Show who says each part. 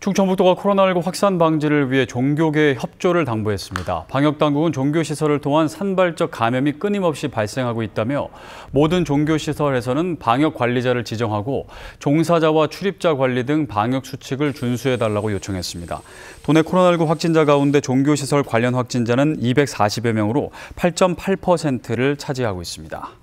Speaker 1: 충청북도가 코로나19 확산 방지를 위해 종교계 협조를 당부했습니다. 방역당국은 종교시설을 통한 산발적 감염이 끊임없이 발생하고 있다며 모든 종교시설에서는 방역관리자를 지정하고 종사자와 출입자 관리 등 방역수칙을 준수해달라고 요청했습니다. 도내 코로나19 확진자 가운데 종교시설 관련 확진자는 240여 명으로 8.8%를 차지하고 있습니다.